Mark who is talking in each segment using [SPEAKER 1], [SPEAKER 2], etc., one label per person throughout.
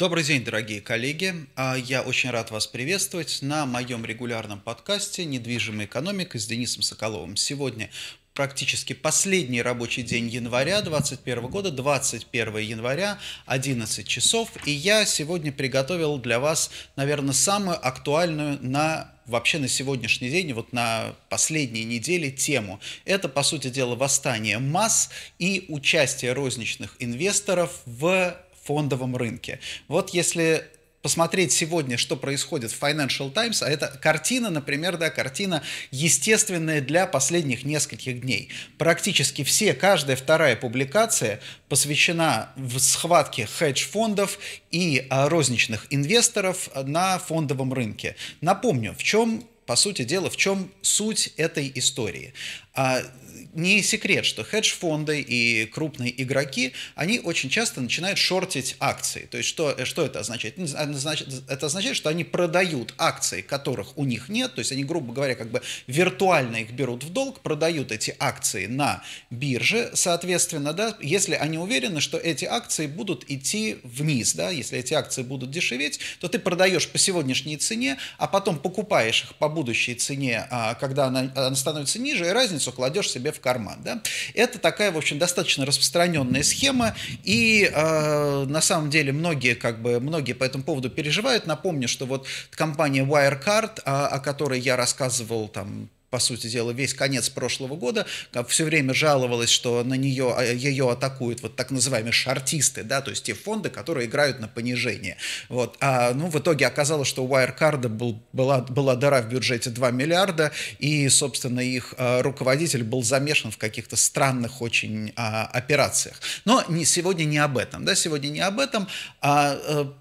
[SPEAKER 1] Добрый день, дорогие коллеги. А, я очень рад вас приветствовать на моем регулярном подкасте «Недвижимая экономика» с Денисом Соколовым. Сегодня практически последний рабочий день января 2021 года, 21 января, 11 часов. И я сегодня приготовил для вас, наверное, самую актуальную на вообще на сегодняшний день, вот на последней неделе тему. Это, по сути дела, восстание масс и участие розничных инвесторов в фондовом рынке. Вот если посмотреть сегодня, что происходит в Financial Times, а это картина, например, да, картина естественная для последних нескольких дней. Практически все, каждая вторая публикация посвящена в схватке хедж-фондов и а, розничных инвесторов на фондовом рынке. Напомню, в чем по сути дела, в чем суть этой истории? А, не секрет, что хедж-фонды и крупные игроки, они очень часто начинают шортить акции. То есть что, э, что это означает? А, это означает, что они продают акции, которых у них нет. То есть они, грубо говоря, как бы виртуально их берут в долг, продают эти акции на бирже, соответственно, да, если они уверены, что эти акции будут идти вниз, да, если эти акции будут дешеветь, то ты продаешь по сегодняшней цене, а потом покупаешь их по будущей цене, а, когда она, она становится ниже, и разницу кладешь себе в карман. Да? Это такая, в общем, достаточно распространенная схема, и э, на самом деле многие, как бы, многие по этому поводу переживают. Напомню, что вот компания Wirecard, о, а, о которой я рассказывал там по сути дела, весь конец прошлого года, все время жаловалась, что на нее, а, ее атакуют вот так называемые шартисты, да, то есть те фонды, которые играют на понижение. Вот. А, ну, в итоге оказалось, что у Wirecard был, была, была дыра в бюджете 2 миллиарда, и, собственно, их а, руководитель был замешан в каких-то странных очень а, операциях. Но не, сегодня не об этом, да, сегодня не об этом, а,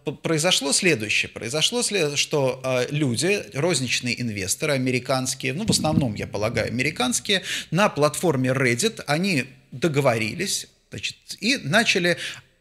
[SPEAKER 1] а произошло следующее, произошло, что а, люди, розничные инвесторы, американские, ну, в основном основном, я полагаю, американские, на платформе Reddit они договорились, значит, и начали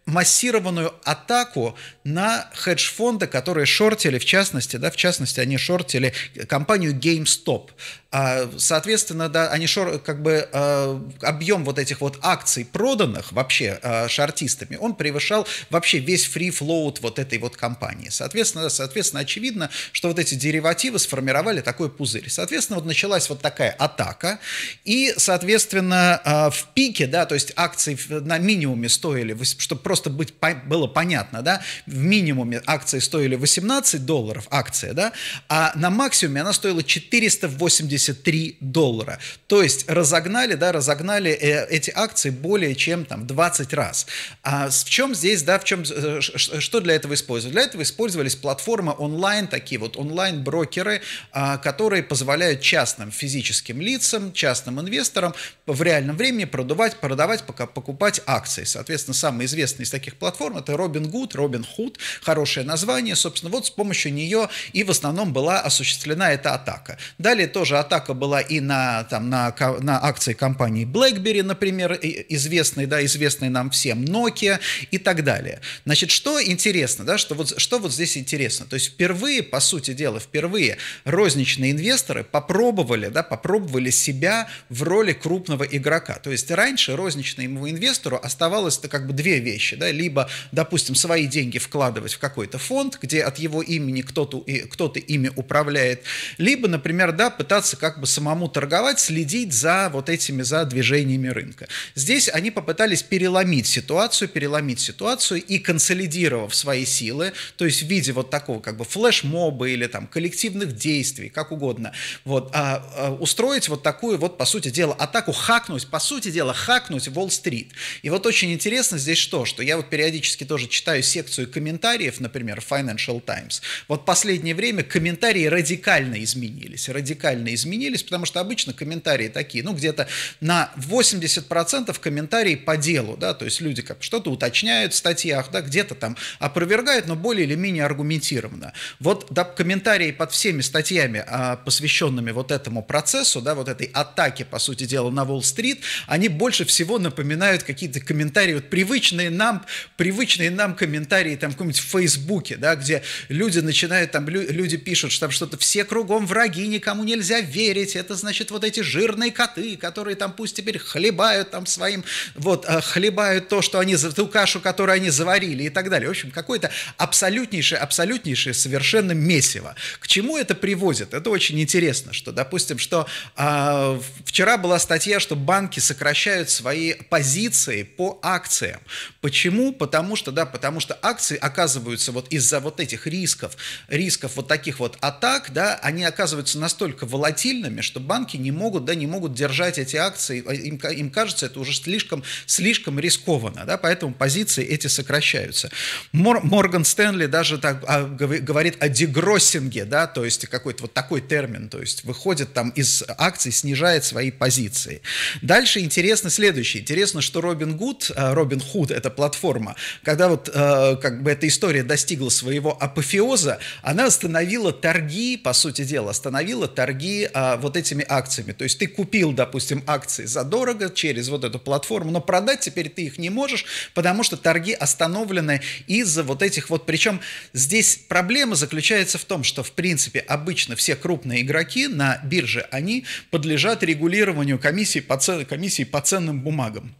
[SPEAKER 1] массированную атаку на хедж-фонды, которые шортили, в частности, да, в частности, они шортили компанию GameStop. А, соответственно, да, они шор, как бы а, объем вот этих вот акций проданных вообще а, шортистами, он превышал вообще весь free float вот этой вот компании. Соответственно, да, соответственно, очевидно, что вот эти деривативы сформировали такой пузырь. Соответственно, вот началась вот такая атака, и, соответственно, в пике, да, то есть акции на минимуме стоили, чтобы просто просто быть, по, было понятно, да, в минимуме акции стоили 18 долларов, акция, да, а на максимуме она стоила 483 доллара. То есть разогнали, да, разогнали э, эти акции более чем там 20 раз. А в чем здесь, да, в чем, э, что для этого использовали? Для этого использовались платформы онлайн, такие вот онлайн-брокеры, э, которые позволяют частным физическим лицам, частным инвесторам в реальном времени продавать, продавать, пока покупать акции. Соответственно, самый известный из таких платформ, это Robin Good, Robin Hood, хорошее название, собственно, вот с помощью нее и в основном была осуществлена эта атака. Далее тоже атака была и на, там, на, на акции компании BlackBerry, например, известной, да, известной нам всем Nokia и так далее. Значит, что интересно, да, что вот, что вот здесь интересно, то есть впервые, по сути дела, впервые розничные инвесторы попробовали, да, попробовали себя в роли крупного игрока. То есть раньше розничному инвестору оставалось-то как бы две вещи, да, либо, допустим, свои деньги вкладывать в какой-то фонд, где от его имени кто-то кто ими управляет, либо, например, да, пытаться как бы самому торговать, следить за вот этими, за движениями рынка. Здесь они попытались переломить ситуацию, переломить ситуацию и консолидировав свои силы, то есть в виде вот такого как бы флешмоба или там коллективных действий, как угодно, вот, а, а, устроить вот такую вот, по сути дела, атаку, хакнуть, по сути дела, хакнуть Уолл-стрит. И вот очень интересно здесь что, что я вот периодически тоже читаю секцию комментариев, например, Financial Times. Вот последнее время комментарии радикально изменились. Радикально изменились, потому что обычно комментарии такие, ну, где-то на 80% комментарии по делу, да, то есть люди как что-то уточняют в статьях, да, где-то там опровергают, но более или менее аргументированно. Вот да, комментарии под всеми статьями, а, посвященными вот этому процессу, да, вот этой атаке, по сути дела, на Уолл-стрит, они больше всего напоминают какие-то комментарии вот привычные на нам, привычные нам комментарии там в каком-нибудь Фейсбуке, да, где люди начинают, там люди пишут, что там что-то все кругом враги, никому нельзя верить, это значит вот эти жирные коты, которые там пусть теперь хлебают там своим, вот, э, хлебают то, что они, ту кашу, которую они заварили и так далее. В общем, какое-то абсолютнейшее, абсолютнейшее совершенно месиво. К чему это приводит? Это очень интересно, что, допустим, что а, вчера была статья, что банки сокращают свои позиции по акциям. Почему? Почему? Потому что, да, потому что акции оказываются вот из-за вот этих рисков, рисков вот таких вот атак, да, они оказываются настолько волатильными, что банки не могут, да, не могут держать эти акции, а им, им кажется, это уже слишком, слишком рискованно, да, поэтому позиции эти сокращаются. Мор, Морган Стэнли даже так а, говорит о дегроссинге, да, то есть какой-то вот такой термин, то есть выходит там из акций, снижает свои позиции. Дальше интересно следующее. Интересно, что Робин Гуд, а, Робин Худ, это платформа, платформа. Когда вот э, как бы эта история достигла своего апофеоза, она остановила торги, по сути дела, остановила торги э, вот этими акциями. То есть ты купил, допустим, акции задорого через вот эту платформу, но продать теперь ты их не можешь, потому что торги остановлены из-за вот этих вот... Причем здесь проблема заключается в том, что, в принципе, обычно все крупные игроки на бирже, они подлежат регулированию комиссии по, цен... комиссии по ценным бумагам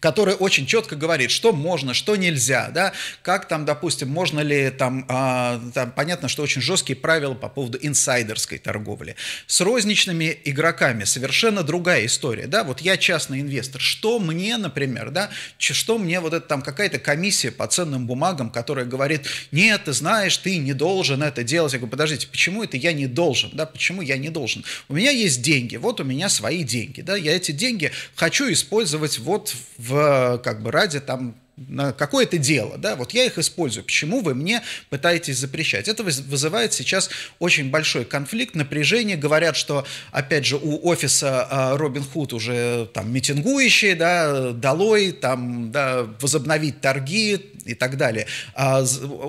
[SPEAKER 1] который очень четко говорит, что можно, что нельзя, да, как там, допустим, можно ли там, а, там, понятно, что очень жесткие правила по поводу инсайдерской торговли. С розничными игроками совершенно другая история, да, вот я частный инвестор, что мне, например, да, что мне вот это там какая-то комиссия по ценным бумагам, которая говорит, нет, ты знаешь, ты не должен это делать, я говорю, подождите, почему это я не должен, да, почему я не должен? У меня есть деньги, вот у меня свои деньги, да, я эти деньги хочу использовать вот в в как бы ради там на какое-то дело, да, вот я их использую, почему вы мне пытаетесь запрещать? Это вызывает сейчас очень большой конфликт, напряжение, говорят, что, опять же, у офиса а, Робин Худ уже там митингующие, да, долой, там, да, возобновить торги и так далее. А,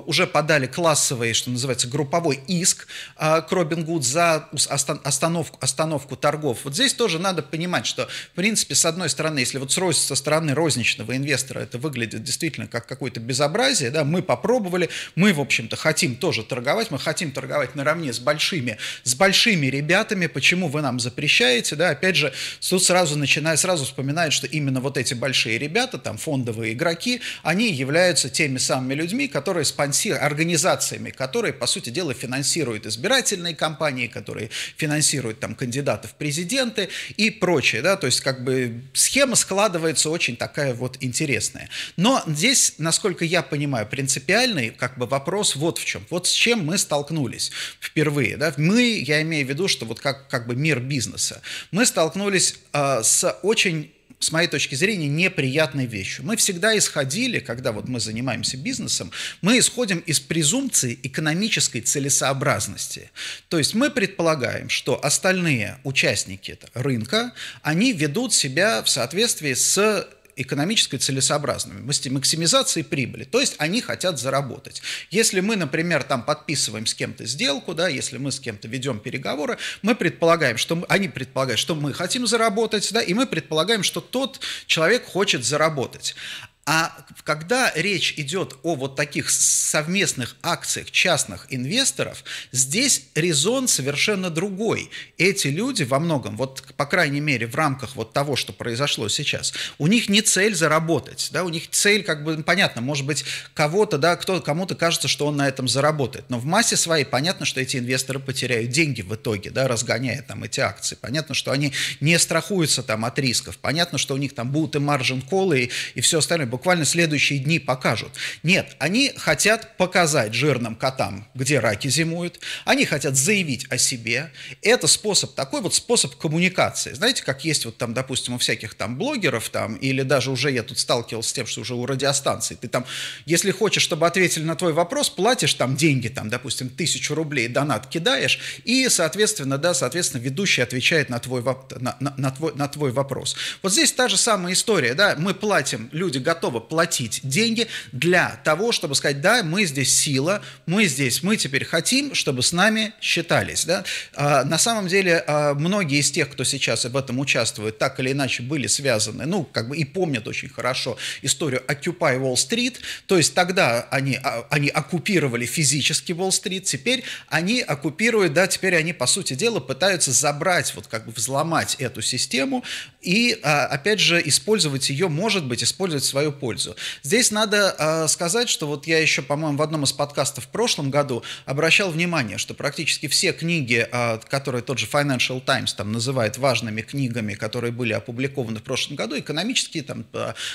[SPEAKER 1] уже подали классовый, что называется, групповой иск а, к Робин Гуд за остановку, остановку торгов. Вот здесь тоже надо понимать, что, в принципе, с одной стороны, если вот с со стороны розничного инвестора это выглядит выглядит действительно как какое-то безобразие, да, мы попробовали, мы, в общем-то, хотим тоже торговать, мы хотим торговать наравне с большими, с большими ребятами, почему вы нам запрещаете, да, опять же, суд сразу начинает, сразу вспоминает, что именно вот эти большие ребята, там, фондовые игроки, они являются теми самыми людьми, которые спонсируют, организациями, которые, по сути дела, финансируют избирательные кампании, которые финансируют, там, кандидатов в президенты и прочее, да, то есть, как бы, схема складывается очень такая вот интересная. Но но здесь, насколько я понимаю, принципиальный как бы вопрос вот в чем. Вот с чем мы столкнулись впервые. Да? Мы, я имею в виду, что вот как, как бы мир бизнеса. Мы столкнулись э, с очень с моей точки зрения, неприятной вещью. Мы всегда исходили, когда вот мы занимаемся бизнесом, мы исходим из презумпции экономической целесообразности. То есть мы предполагаем, что остальные участники рынка, они ведут себя в соответствии с экономической целесообразными, максимизации прибыли. То есть они хотят заработать. Если мы, например, там подписываем с кем-то сделку, да, если мы с кем-то ведем переговоры, мы предполагаем, что мы, они предполагают, что мы хотим заработать, да, и мы предполагаем, что тот человек хочет заработать. А когда речь идет о вот таких совместных акциях частных инвесторов, здесь резон совершенно другой. Эти люди во многом, вот по крайней мере в рамках вот того, что произошло сейчас, у них не цель заработать, да, у них цель, как бы, понятно, может быть, кого-то, да, кто, кому-то кажется, что он на этом заработает, но в массе своей понятно, что эти инвесторы потеряют деньги в итоге, да, разгоняя там эти акции, понятно, что они не страхуются там от рисков, понятно, что у них там будут и маржин колы и, и все остальное, буквально следующие дни покажут. Нет, они хотят показать жирным котам, где раки зимуют, они хотят заявить о себе. Это способ, такой вот способ коммуникации. Знаете, как есть вот там, допустим, у всяких там блогеров там, или даже уже я тут сталкивался с тем, что уже у радиостанций, ты там, если хочешь, чтобы ответили на твой вопрос, платишь там деньги, там, допустим, тысячу рублей донат кидаешь, и, соответственно, да, соответственно, ведущий отвечает на твой, на, на, на, твой, на твой вопрос. Вот здесь та же самая история, да, мы платим, люди готовы готова платить деньги для того, чтобы сказать, да, мы здесь сила, мы здесь, мы теперь хотим, чтобы с нами считались. Да? А, на самом деле, а, многие из тех, кто сейчас об этом участвует, так или иначе были связаны, ну, как бы и помнят очень хорошо историю Occupy Wall Street, то есть тогда они, а, они оккупировали физически Уолл-стрит, теперь они оккупируют, да, теперь они, по сути дела, пытаются забрать, вот как бы взломать эту систему, и, а, опять же, использовать ее, может быть, использовать в свою пользу. Здесь надо а, сказать, что вот я еще, по-моему, в одном из подкастов в прошлом году обращал внимание, что практически все книги, а, которые тот же Financial Times там называет важными книгами, которые были опубликованы в прошлом году, экономические там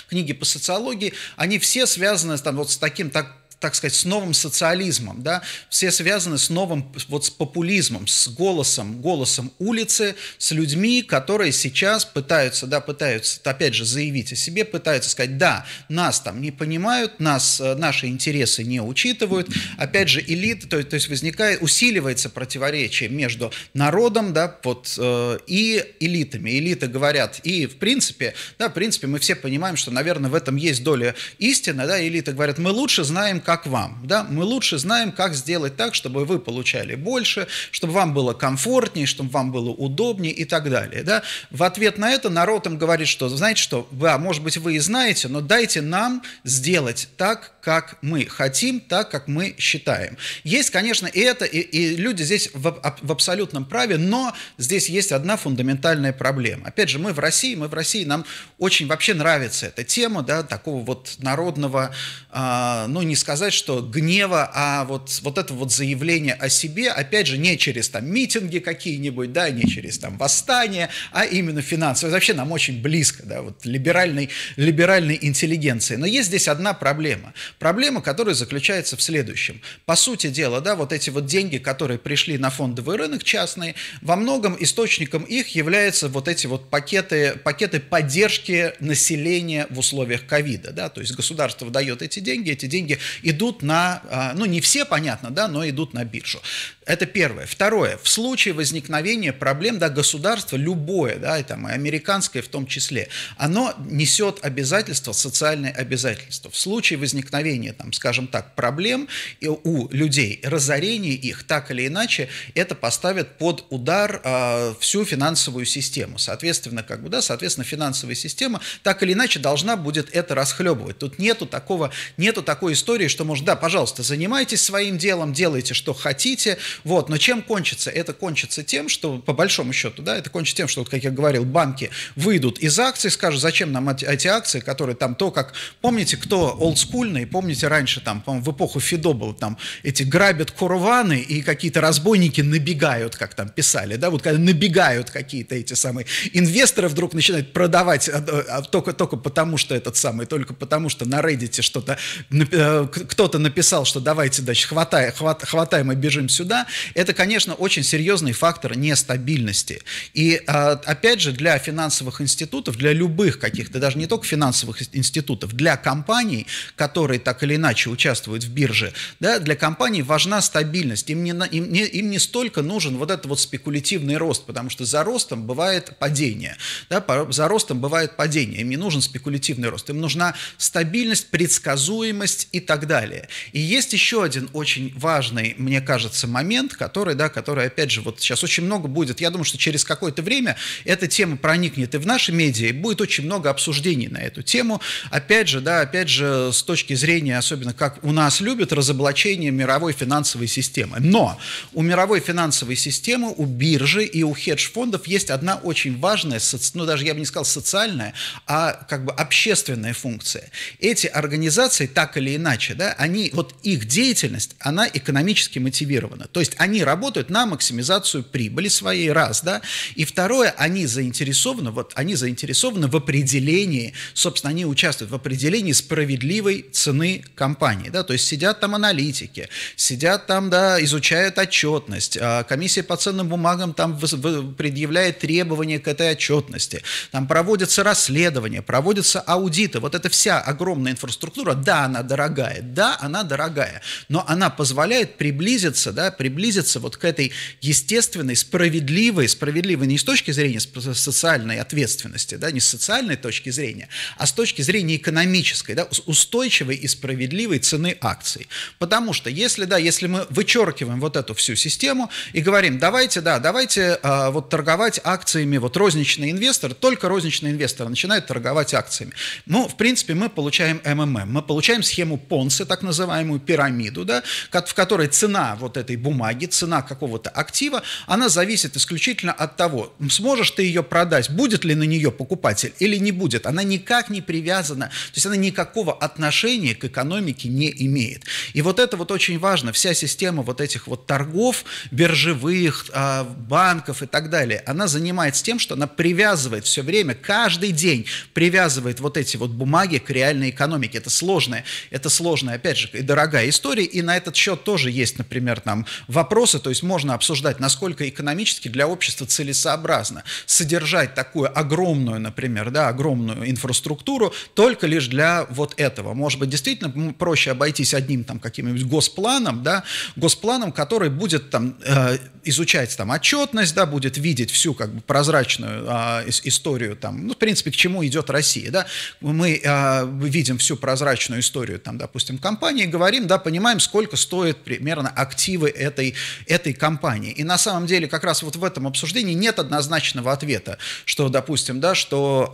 [SPEAKER 1] книги по социологии, они все связаны там вот с таким так так сказать, с новым социализмом, да, все связаны с новым, вот с популизмом, с голосом, голосом улицы, с людьми, которые сейчас пытаются, да, пытаются, опять же, заявить о себе, пытаются сказать, да, нас там не понимают, нас, э, наши интересы не учитывают, опять же, элиты, то, то есть возникает, усиливается противоречие между народом, да, вот, э, и элитами. Элиты говорят, и в принципе, да, в принципе, мы все понимаем, что, наверное, в этом есть доля истины, да, элиты говорят, мы лучше знаем, как как вам. Да? Мы лучше знаем, как сделать так, чтобы вы получали больше, чтобы вам было комфортнее, чтобы вам было удобнее и так далее. Да? В ответ на это народ им говорит, что, знаете что, да, может быть, вы и знаете, но дайте нам сделать так, как мы хотим, так, как мы считаем. Есть, конечно, и это, и, и люди здесь в, в абсолютном праве, но здесь есть одна фундаментальная проблема. Опять же, мы в России, мы в России, нам очень вообще нравится эта тема, да, такого вот народного, э, ну, не сказать, сказать, что гнева, а вот, вот это вот заявление о себе, опять же, не через там митинги какие-нибудь, да, не через там восстание, а именно финансовые. Вообще нам очень близко, да, вот либеральной, либеральной интеллигенции. Но есть здесь одна проблема. Проблема, которая заключается в следующем. По сути дела, да, вот эти вот деньги, которые пришли на фондовый рынок частные, во многом источником их являются вот эти вот пакеты, пакеты поддержки населения в условиях ковида, да, то есть государство дает эти деньги, эти деньги и идут на, а, ну не все, понятно, да, но идут на биржу. Это первое. Второе. В случае возникновения проблем, да, государство любое, да, и там и американское в том числе, оно несет обязательства, социальные обязательства. В случае возникновения, там, скажем так, проблем у людей, разорения их, так или иначе, это поставит под удар э, всю финансовую систему. Соответственно, как бы, да, соответственно, финансовая система так или иначе должна будет это расхлебывать. Тут нету такого, нету такой истории, что может да, пожалуйста, занимайтесь своим делом, делайте, что хотите, вот, но чем кончится? Это кончится тем, что, по большому счету, да, это кончится тем, что, вот, как я говорил, банки выйдут из акций, скажут, зачем нам эти акции, которые там то, как, помните, кто олдскульный, помните, раньше там, по в эпоху Фидо был, там, эти грабят курваны и какие-то разбойники набегают, как там писали, да, вот когда набегают какие-то эти самые инвесторы вдруг начинают продавать а, а, только, только потому, что этот самый, только потому, что на Reddit что-то э, кто-то написал, что давайте, значит, хватай, хват, хватаем и бежим сюда, это, конечно, очень серьезный фактор нестабильности. И, а, опять же, для финансовых институтов, для любых каких-то, даже не только финансовых институтов, для компаний, которые так или иначе участвуют в бирже, да, для компаний важна стабильность. Им не, им, не, им не столько нужен вот этот вот спекулятивный рост, потому что за ростом бывает падение. Да, за ростом бывает падение. Им не нужен спекулятивный рост. Им нужна стабильность, предсказуемость и так далее далее. И есть еще один очень важный, мне кажется, момент, который, да, который, опять же, вот сейчас очень много будет, я думаю, что через какое-то время эта тема проникнет и в наши медиа, и будет очень много обсуждений на эту тему. Опять же, да, опять же, с точки зрения, особенно как у нас любят, разоблачение мировой финансовой системы. Но у мировой финансовой системы, у биржи и у хедж-фондов есть одна очень важная, ну даже я бы не сказал социальная, а как бы общественная функция. Эти организации так или иначе, да, они, вот их деятельность, она экономически мотивирована. То есть они работают на максимизацию прибыли своей, раз, да, и второе, они заинтересованы, вот они заинтересованы в определении, собственно, они участвуют в определении справедливой цены компании, да, то есть сидят там аналитики, сидят там, да, изучают отчетность, а комиссия по ценным бумагам там предъявляет требования к этой отчетности, там проводятся расследования, проводятся аудиты, вот эта вся огромная инфраструктура, да, она дорогая, да, она дорогая, но она позволяет приблизиться, да, приблизиться вот к этой естественной, справедливой, справедливой не с точки зрения социальной ответственности, да, не с социальной точки зрения, а с точки зрения экономической, да, устойчивой и справедливой цены акций. Потому что если, да, если мы вычеркиваем вот эту всю систему и говорим, давайте, да, давайте э, вот торговать акциями, вот розничный инвестор, только розничный инвестор начинает торговать акциями. Ну, в принципе, мы получаем МММ, мы получаем схему Понца индексы, так называемую пирамиду, да, в которой цена вот этой бумаги, цена какого-то актива, она зависит исключительно от того, сможешь ты ее продать, будет ли на нее покупатель или не будет. Она никак не привязана, то есть она никакого отношения к экономике не имеет. И вот это вот очень важно, вся система вот этих вот торгов биржевых, а, банков и так далее, она занимается тем, что она привязывает все время, каждый день привязывает вот эти вот бумаги к реальной экономике. Это сложная, это сложная сложная, опять же, и дорогая история, и на этот счет тоже есть, например, там вопросы, то есть можно обсуждать, насколько экономически для общества целесообразно содержать такую огромную, например, да, огромную инфраструктуру только лишь для вот этого. Может быть, действительно проще обойтись одним там каким-нибудь госпланом, да, госпланом, который будет там э, изучать там отчетность, да, будет видеть всю как бы прозрачную э, историю там, ну, в принципе, к чему идет Россия, да, мы э, видим всю прозрачную историю там, допустим, компании, говорим, да, понимаем, сколько стоит примерно активы этой, этой компании. И на самом деле как раз вот в этом обсуждении нет однозначного ответа, что, допустим, да, что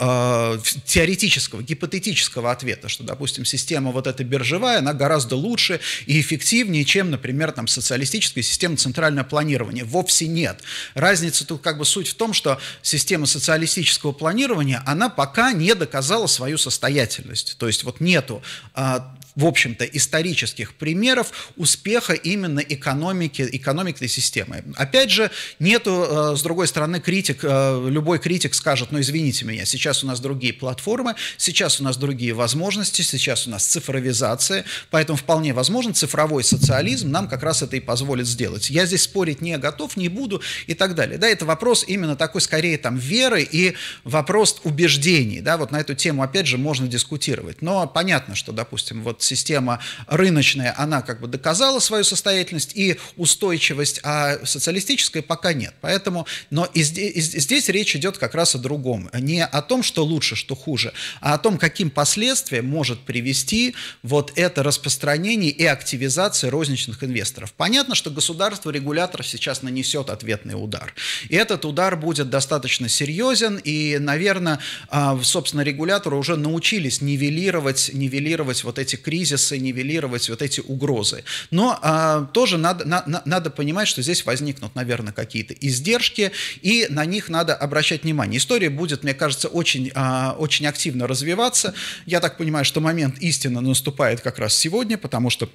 [SPEAKER 1] э, теоретического, гипотетического ответа, что, допустим, система вот эта биржевая, она гораздо лучше и эффективнее, чем, например, там социалистическая система центрального планирования. Вовсе нет. Разница тут как бы суть в том, что система социалистического планирования, она пока не доказала свою состоятельность. То есть вот нету а, в общем-то, исторических примеров успеха именно экономики, экономикой системы. Опять же, нету, э, с другой стороны, критик, э, любой критик скажет, ну, извините меня, сейчас у нас другие платформы, сейчас у нас другие возможности, сейчас у нас цифровизация, поэтому вполне возможно цифровой социализм нам как раз это и позволит сделать. Я здесь спорить не готов, не буду и так далее. Да, это вопрос именно такой, скорее, там, веры и вопрос убеждений, да, вот на эту тему, опять же, можно дискутировать. Но понятно, что, допустим, вот система рыночная, она как бы доказала свою состоятельность и устойчивость, а социалистическая пока нет. Поэтому, но и здесь, и здесь речь идет как раз о другом. Не о том, что лучше, что хуже, а о том, каким последствиям может привести вот это распространение и активизация розничных инвесторов. Понятно, что государство, регулятор сейчас нанесет ответный удар. И этот удар будет достаточно серьезен, и, наверное, а, собственно, регуляторы уже научились нивелировать, нивелировать вот эти кризисы, нивелировать вот эти угрозы. Но а, тоже надо, на, надо понимать, что здесь возникнут, наверное, какие-то издержки, и на них надо обращать внимание. История будет, мне кажется, очень, а, очень активно развиваться. Я так понимаю, что момент истины наступает как раз сегодня, потому что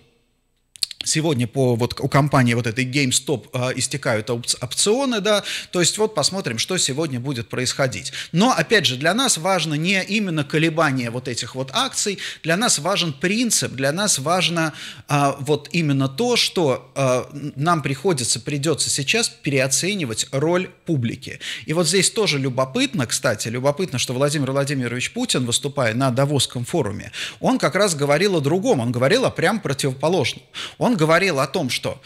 [SPEAKER 1] Сегодня по, вот, у компании вот этой GameStop э, истекают опционы, да, то есть вот посмотрим, что сегодня будет происходить. Но, опять же, для нас важно не именно колебание вот этих вот акций, для нас важен принцип, для нас важно э, вот именно то, что э, нам приходится, придется сейчас переоценивать роль публики. И вот здесь тоже любопытно, кстати, любопытно, что Владимир Владимирович Путин, выступая на Давосском форуме, он как раз говорил о другом, он говорил о прям противоположном. Он он говорил о том, что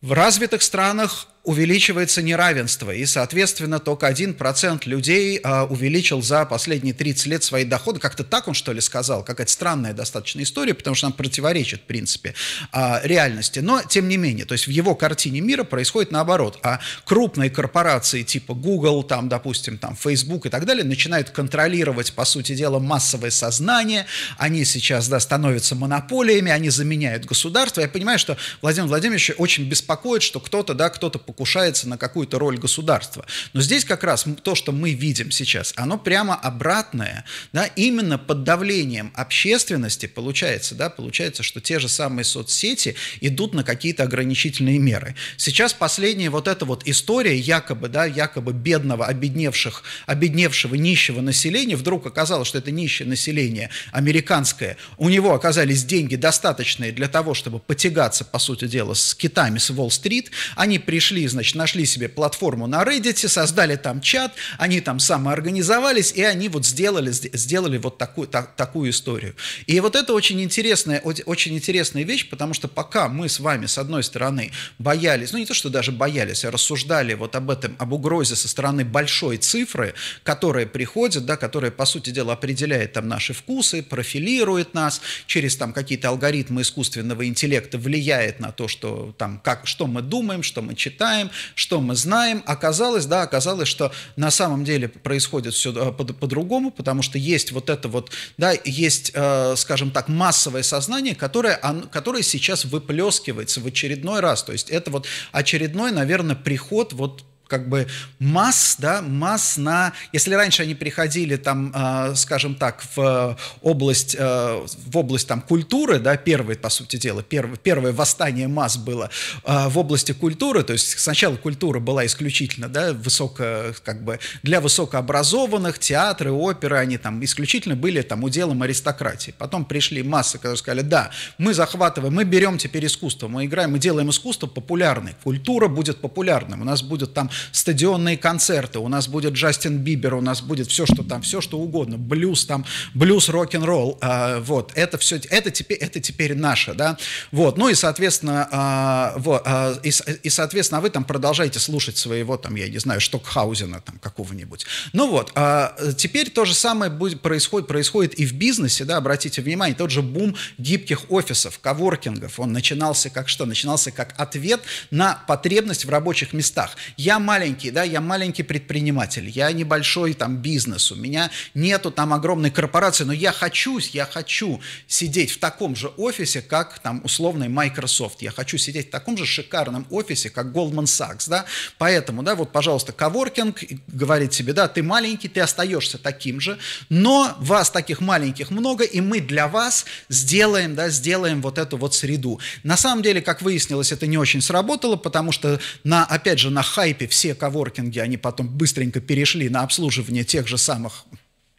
[SPEAKER 1] в развитых странах увеличивается неравенство, и, соответственно, только 1% людей а, увеличил за последние 30 лет свои доходы. Как-то так он, что ли, сказал? Какая-то странная достаточно история, потому что она противоречит, в принципе, а, реальности. Но, тем не менее, то есть в его картине мира происходит наоборот. А крупные корпорации типа Google, там, допустим, там, Facebook и так далее начинают контролировать, по сути дела, массовое сознание. Они сейчас, да, становятся монополиями, они заменяют государство. Я понимаю, что Владимир Владимирович очень беспокоит, что кто-то, да, кто-то покушается на какую-то роль государства. Но здесь как раз то, что мы видим сейчас, оно прямо обратное. Да? Именно под давлением общественности получается, да, получается, что те же самые соцсети идут на какие-то ограничительные меры. Сейчас последняя вот эта вот история якобы, да, якобы бедного, обедневших, обедневшего, нищего населения, вдруг оказалось, что это нищее население американское, у него оказались деньги достаточные для того, чтобы потягаться, по сути дела, с китами с Уолл-стрит, они пришли пришли, значит, нашли себе платформу на Reddit, создали там чат, они там самоорганизовались, и они вот сделали, сделали вот такую, так, такую историю. И вот это очень интересная, очень интересная вещь, потому что пока мы с вами, с одной стороны, боялись, ну не то, что даже боялись, а рассуждали вот об этом, об угрозе со стороны большой цифры, которая приходит, да, которая, по сути дела, определяет там наши вкусы, профилирует нас, через там какие-то алгоритмы искусственного интеллекта влияет на то, что там, как, что мы думаем, что мы читаем, читаем, что мы знаем. Оказалось, да, оказалось, что на самом деле происходит все э, по-другому, по потому что есть вот это вот, да, есть, э, скажем так, массовое сознание, которое, он, которое сейчас выплескивается в очередной раз. То есть это вот очередной, наверное, приход вот как бы масс, да, масс на... Если раньше они приходили там, э, скажем так, в э, область, э, в область там культуры, да, первое, по сути дела, первое, первое восстание масс было э, в области культуры, то есть сначала культура была исключительно, да, высоко, как бы для высокообразованных, театры, оперы, они там исключительно были там уделом аристократии. Потом пришли массы, которые сказали, да, мы захватываем, мы берем теперь искусство, мы играем, мы делаем искусство популярной, культура будет популярным, у нас будет там стадионные концерты, у нас будет Джастин Бибер, у нас будет все, что там, все, что угодно, блюз там, блюз, рок-н-ролл, э, вот, это все, это теперь, это теперь наше, да, вот, ну и, соответственно, э, а, вот, э, а, и, и, соответственно, вы там продолжаете слушать своего, там, я не знаю, Штокхаузена там какого-нибудь. Ну вот, э, теперь то же самое будет, происходит, происходит и в бизнесе, да, обратите внимание, тот же бум гибких офисов, коворкингов, он начинался как что? Начинался как ответ на потребность в рабочих местах. Я маленький, да, я маленький предприниматель, я небольшой там бизнес, у меня нету там огромной корпорации, но я хочу, я хочу сидеть в таком же офисе, как там условный Microsoft, я хочу сидеть в таком же шикарном офисе, как Goldman Sachs, да, поэтому, да, вот, пожалуйста, коворкинг говорит себе, да, ты маленький, ты остаешься таким же, но вас таких маленьких много, и мы для вас сделаем, да, сделаем вот эту вот среду. На самом деле, как выяснилось, это не очень сработало, потому что на, опять же, на хайпе все все коворкинги, они потом быстренько перешли на обслуживание тех же самых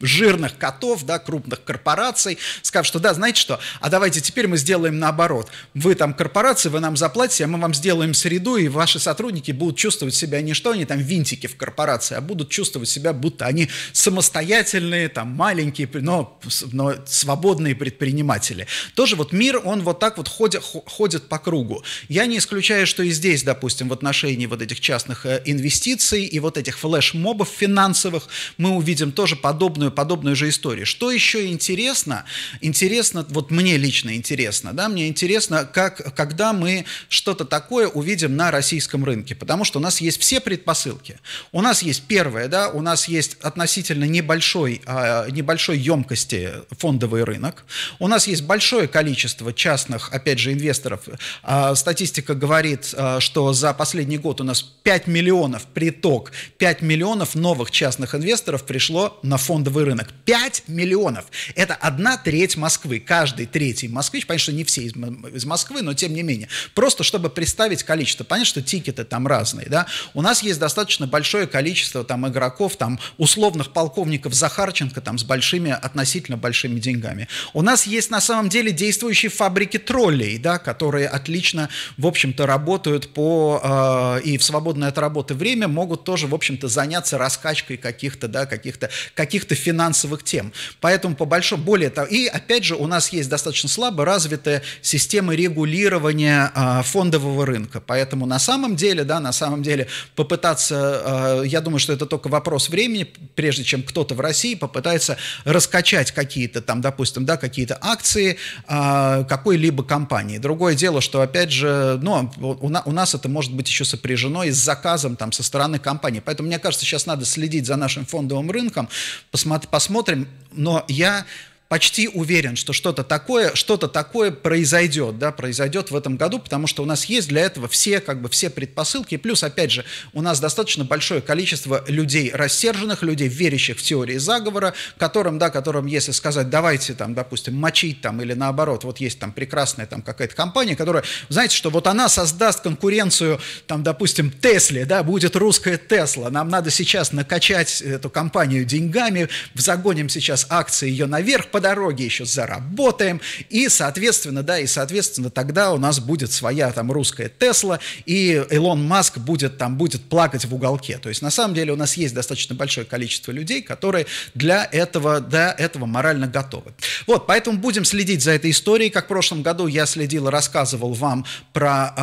[SPEAKER 1] жирных котов, да, крупных корпораций, сказав, что да, знаете что, а давайте теперь мы сделаем наоборот. Вы там корпорации, вы нам заплатите, а мы вам сделаем среду, и ваши сотрудники будут чувствовать себя не что они там винтики в корпорации, а будут чувствовать себя, будто они самостоятельные, там маленькие, но, но свободные предприниматели. Тоже вот мир, он вот так вот ходит, ходит по кругу. Я не исключаю, что и здесь, допустим, в отношении вот этих частных э, инвестиций и вот этих флеш-мобов финансовых мы увидим тоже подобную подобную, подобную же историю. Что еще интересно? Интересно, вот мне лично интересно, да, мне интересно, как, когда мы что-то такое увидим на российском рынке, потому что у нас есть все предпосылки. У нас есть первое, да, у нас есть относительно небольшой, а, небольшой емкости фондовый рынок, у нас есть большое количество частных, опять же, инвесторов. А, статистика говорит, а, что за последний год у нас 5 миллионов приток, 5 миллионов новых частных инвесторов пришло на фондовый цифровой рынок. 5 миллионов. Это одна треть Москвы. Каждый третий москвич, понятно, что не все из, из Москвы, но тем не менее. Просто чтобы представить количество. Понятно, что тикеты там разные, да. У нас есть достаточно большое количество там игроков, там условных полковников Захарченко там с большими, относительно большими деньгами. У нас есть на самом деле действующие фабрики троллей, да, которые отлично, в общем-то, работают по э, и в свободное от работы время могут тоже, в общем-то, заняться раскачкой каких-то, да, каких-то, каких-то финансов финансовых тем. Поэтому по большому, более того, и опять же у нас есть достаточно слабо развитая система регулирования а, фондового рынка. Поэтому на самом деле, да, на самом деле попытаться, а, я думаю, что это только вопрос времени, прежде чем кто-то в России попытается раскачать какие-то там, допустим, да, какие-то акции а, какой-либо компании. Другое дело, что опять же, ну, у, на, у нас это может быть еще сопряжено и с заказом там со стороны компании. Поэтому мне кажется, сейчас надо следить за нашим фондовым рынком, посмотреть посмотрим, но я почти уверен, что что-то такое, что-то такое произойдет, да, произойдет в этом году, потому что у нас есть для этого все, как бы, все предпосылки. плюс, опять же, у нас достаточно большое количество людей рассерженных, людей, верящих в теории заговора, которым, да, которым, если сказать, давайте, там, допустим, мочить, там, или наоборот, вот есть там прекрасная, там, какая-то компания, которая, знаете, что вот она создаст конкуренцию, там, допустим, Тесле, да, будет русская Тесла, нам надо сейчас накачать эту компанию деньгами, в загоним сейчас акции ее наверх, по дороге еще заработаем, и, соответственно, да, и, соответственно, тогда у нас будет своя там русская Тесла, и Илон Маск будет там, будет плакать в уголке. То есть, на самом деле, у нас есть достаточно большое количество людей, которые для этого, до этого морально готовы. Вот, поэтому будем следить за этой историей, как в прошлом году я следил рассказывал вам про э,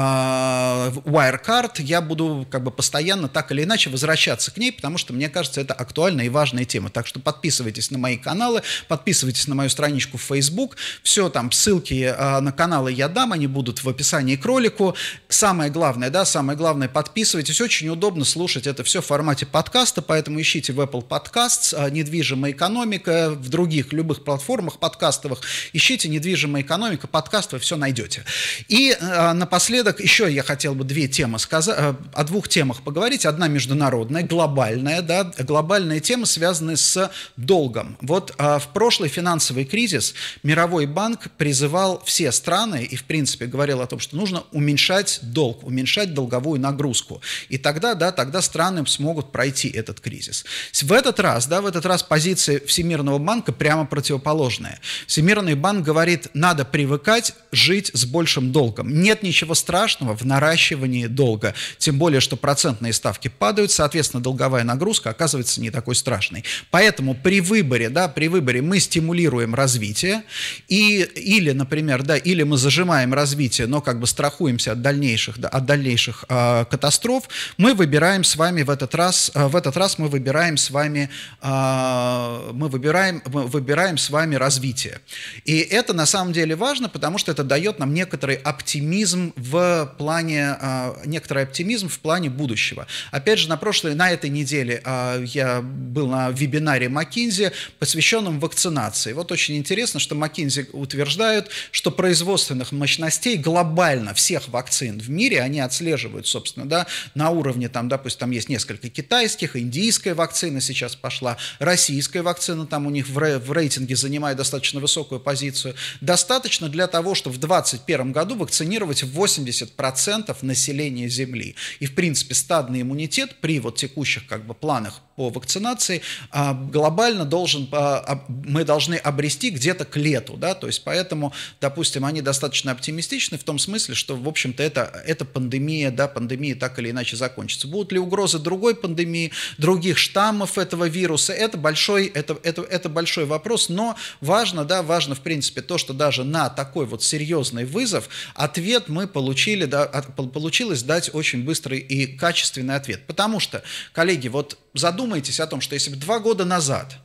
[SPEAKER 1] Wirecard, я буду как бы постоянно так или иначе возвращаться к ней, потому что, мне кажется, это актуальная и важная тема. Так что подписывайтесь на мои каналы, подписывайтесь подписывайтесь на мою страничку в Facebook. Все там, ссылки э, на каналы я дам, они будут в описании к ролику. Самое главное, да, самое главное, подписывайтесь. Очень удобно слушать это все в формате подкаста, поэтому ищите в Apple Podcasts э, «Недвижимая экономика», в других любых платформах подкастовых. Ищите «Недвижимая экономика», подкаст, вы все найдете. И э, напоследок еще я хотел бы две темы сказать, э, о двух темах поговорить. Одна международная, глобальная, да, глобальная тема, связанная с долгом. Вот э, в прошлой финансовой финансовый кризис Мировой банк призывал все страны и, в принципе, говорил о том, что нужно уменьшать долг, уменьшать долговую нагрузку. И тогда, да, тогда страны смогут пройти этот кризис. В этот раз, да, в этот раз позиция Всемирного банка прямо противоположная. Всемирный банк говорит, надо привыкать жить с большим долгом. Нет ничего страшного в наращивании долга. Тем более, что процентные ставки падают, соответственно, долговая нагрузка оказывается не такой страшной. Поэтому при выборе, да, при выборе мы стимулируем стимулируем развитие, и, или, например, да, или мы зажимаем развитие, но как бы страхуемся от дальнейших, да, от дальнейших э, катастроф, мы выбираем с вами в этот раз, э, в этот раз мы выбираем с вами, э, мы выбираем, мы выбираем с вами развитие. И это на самом деле важно, потому что это дает нам некоторый оптимизм в плане, э, некоторый оптимизм в плане будущего. Опять же, на прошлой, на этой неделе э, я был на вебинаре McKinsey, посвященном вакцинации и вот очень интересно, что McKinsey утверждают, что производственных мощностей глобально всех вакцин в мире, они отслеживают, собственно, да, на уровне, там, допустим, там есть несколько китайских, индийская вакцина сейчас пошла, российская вакцина там у них в рейтинге занимает достаточно высокую позицию. Достаточно для того, чтобы в 2021 году вакцинировать 80% населения Земли. И, в принципе, стадный иммунитет при вот текущих как бы планах по вакцинации а глобально должен, а, а, мы должны обрести где-то к лету, да, то есть поэтому, допустим, они достаточно оптимистичны в том смысле, что, в общем-то, это, это пандемия, да, пандемия так или иначе закончится. Будут ли угрозы другой пандемии, других штаммов этого вируса, это большой, это, это, это большой вопрос, но важно, да, важно, в принципе, то, что даже на такой вот серьезный вызов ответ мы получили, да, от, получилось дать очень быстрый и качественный ответ, потому что, коллеги, вот задумайтесь о том, что если бы два года назад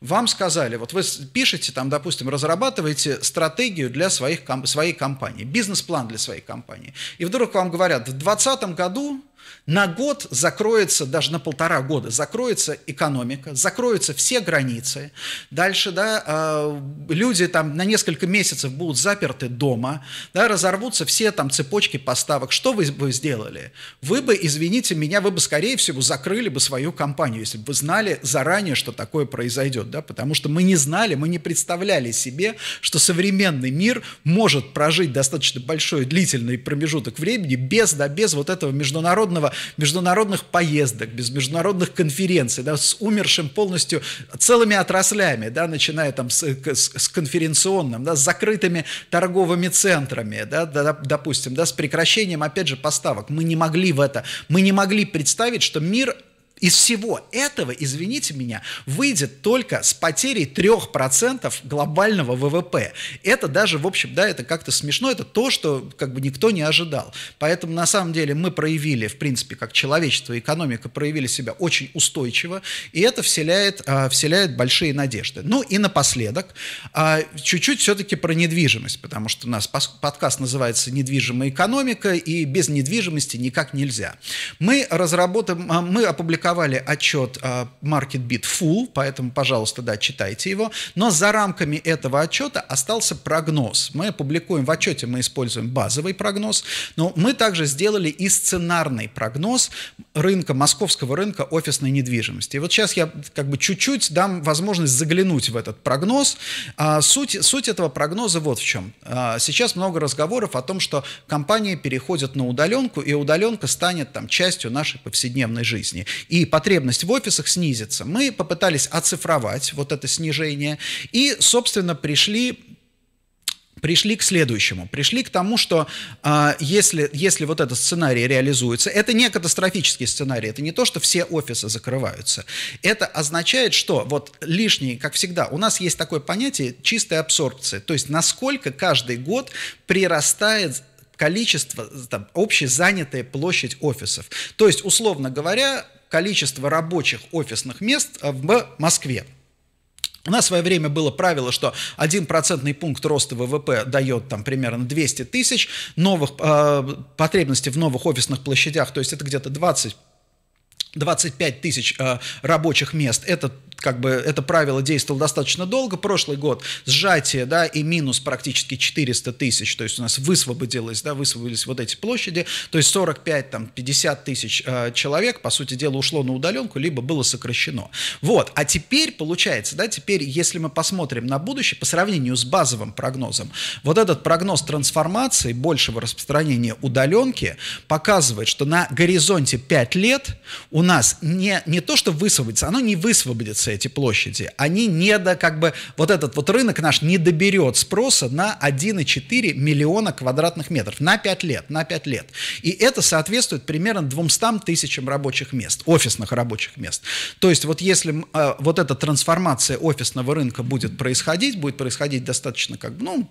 [SPEAKER 1] вам сказали, вот вы пишете там, допустим, разрабатываете стратегию для своих, своей компании, бизнес-план для своей компании, и вдруг вам говорят, в 2020 году на год закроется, даже на полтора года, закроется экономика, закроются все границы. Дальше, да, а, люди там на несколько месяцев будут заперты дома, да, разорвутся все там цепочки поставок. Что вы бы сделали? Вы бы, извините меня, вы бы, скорее всего, закрыли бы свою компанию, если бы вы знали заранее, что такое произойдет, да, потому что мы не знали, мы не представляли себе, что современный мир может прожить достаточно большой длительный промежуток времени без, да, без вот этого международного международных поездок, без международных конференций, да, с умершим полностью целыми отраслями, да, начиная там с, с, с конференционным, да, с закрытыми торговыми центрами, да, да, допустим, да, с прекращением, опять же, поставок. Мы не могли в это, мы не могли представить, что мир из всего этого, извините меня, выйдет только с потерей 3% глобального ВВП. Это даже, в общем, да, это как-то смешно, это то, что как бы никто не ожидал. Поэтому, на самом деле, мы проявили, в принципе, как человечество экономика проявили себя очень устойчиво, и это вселяет, а, вселяет большие надежды. Ну и напоследок, а, чуть-чуть все-таки про недвижимость, потому что у нас подкаст называется «Недвижимая экономика», и без недвижимости никак нельзя. Мы разработаем, а, мы опубликовали опубликовали отчет а, MarketBeat Full, поэтому, пожалуйста, да, читайте его. Но за рамками этого отчета остался прогноз. Мы публикуем в отчете, мы используем базовый прогноз, но мы также сделали и сценарный прогноз рынка, московского рынка офисной недвижимости. И вот сейчас я как бы чуть-чуть дам возможность заглянуть в этот прогноз. А, суть, суть этого прогноза вот в чем. А, сейчас много разговоров о том, что компании переходят на удаленку, и удаленка станет там частью нашей повседневной жизни и потребность в офисах снизится. Мы попытались оцифровать вот это снижение и, собственно, пришли пришли к следующему, пришли к тому, что э, если, если вот этот сценарий реализуется, это не катастрофический сценарий, это не то, что все офисы закрываются. Это означает, что вот лишние, как всегда, у нас есть такое понятие чистой абсорбции, то есть насколько каждый год прирастает количество, там, общезанятая площадь офисов. То есть, условно говоря, количество рабочих офисных мест э, в Москве. У нас в свое время было правило, что 1% пункт роста ВВП дает там примерно 200 тысяч новых э, потребностей в новых офисных площадях, то есть это где-то 20 25 тысяч э, рабочих мест, это как бы это правило действовало достаточно долго. Прошлый год сжатие, да, и минус практически 400 тысяч, то есть у нас высвободилось, да, высвободились вот эти площади, то есть 45, там, 50 тысяч э, человек, по сути дела, ушло на удаленку, либо было сокращено. Вот, а теперь получается, да, теперь, если мы посмотрим на будущее, по сравнению с базовым прогнозом, вот этот прогноз трансформации, большего распространения удаленки, показывает, что на горизонте 5 лет у нас не, не то, что высвободится, оно не высвободится, пополнятся эти площади, они не до, как бы, вот этот вот рынок наш не доберет спроса на 1,4 миллиона квадратных метров на 5 лет, на 5 лет. И это соответствует примерно 200 тысячам рабочих мест, офисных рабочих мест. То есть вот если э, вот эта трансформация офисного рынка будет происходить, будет происходить достаточно как бы, ну,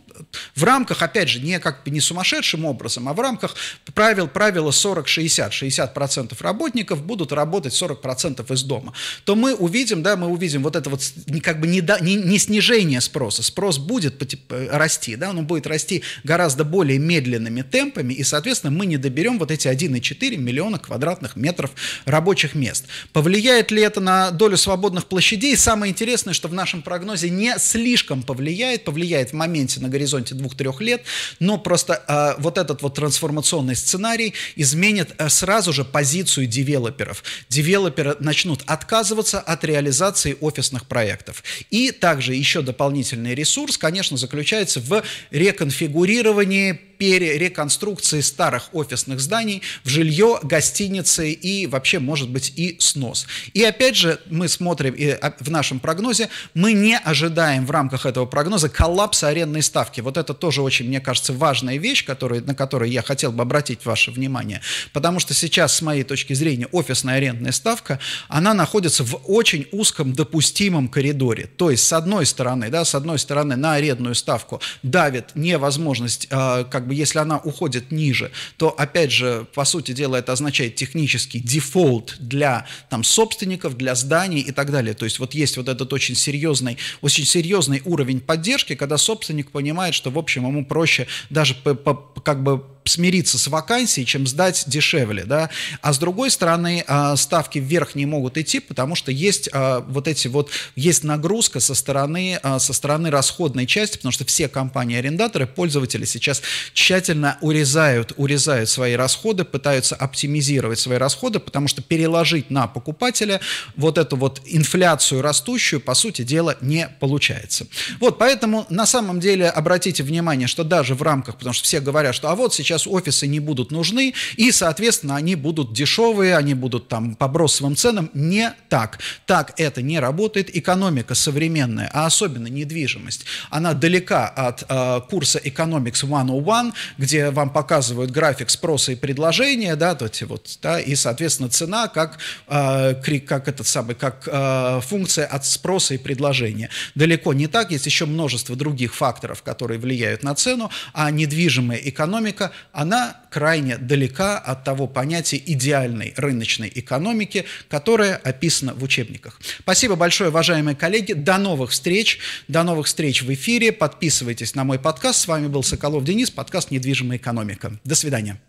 [SPEAKER 1] в рамках, опять же, не как бы не сумасшедшим образом, а в рамках правил, правила 40-60, 60%, 60 работников будут работать 40% из дома, то мы увидим, да, мы мы увидим вот это вот как бы не, до, не, не снижение спроса, спрос будет э, расти, да, он будет расти гораздо более медленными темпами, и, соответственно, мы не доберем вот эти 1,4 миллиона квадратных метров рабочих мест. Повлияет ли это на долю свободных площадей? Самое интересное, что в нашем прогнозе не слишком повлияет, повлияет в моменте на горизонте 2-3 лет, но просто э, вот этот вот трансформационный сценарий изменит э, сразу же позицию девелоперов. Девелоперы начнут отказываться от реализации реализации офисных проектов. И также еще дополнительный ресурс, конечно, заключается в реконфигурировании перереконструкции старых офисных зданий в жилье, гостиницы и вообще, может быть, и снос. И опять же, мы смотрим и а, в нашем прогнозе, мы не ожидаем в рамках этого прогноза коллапса арендной ставки. Вот это тоже очень, мне кажется, важная вещь, который, на которую я хотел бы обратить ваше внимание. Потому что сейчас, с моей точки зрения, офисная арендная ставка, она находится в очень узком допустимом коридоре. То есть, с одной стороны, да, с одной стороны, на арендную ставку давит невозможность э, как как бы если она уходит ниже, то опять же, по сути дела, это означает технический дефолт для там собственников, для зданий и так далее. То есть вот есть вот этот очень серьезный, очень серьезный уровень поддержки, когда собственник понимает, что в общем ему проще даже по, по, как бы смириться с вакансией, чем сдать дешевле, да. А с другой стороны, а, ставки вверх не могут идти, потому что есть а, вот эти вот, есть нагрузка со стороны, а, со стороны расходной части, потому что все компании-арендаторы, пользователи сейчас тщательно урезают, урезают свои расходы, пытаются оптимизировать свои расходы, потому что переложить на покупателя вот эту вот инфляцию растущую, по сути дела, не получается. Вот, поэтому на самом деле обратите внимание, что даже в рамках, потому что все говорят, что а вот сейчас сейчас офисы не будут нужны, и, соответственно, они будут дешевые, они будут там по бросовым ценам. Не так. Так это не работает. Экономика современная, а особенно недвижимость, она далека от э, курса Economics 101, где вам показывают график спроса и предложения, да, то вот, да, и, соответственно, цена как, э, как этот самый, как э, функция от спроса и предложения. Далеко не так, есть еще множество других факторов, которые влияют на цену, а недвижимая экономика она крайне далека от того понятия идеальной рыночной экономики, которое описано в учебниках. Спасибо большое, уважаемые коллеги. До новых встреч. До новых встреч в эфире. Подписывайтесь на мой подкаст. С вами был Соколов Денис, подкаст «Недвижимая экономика». До свидания.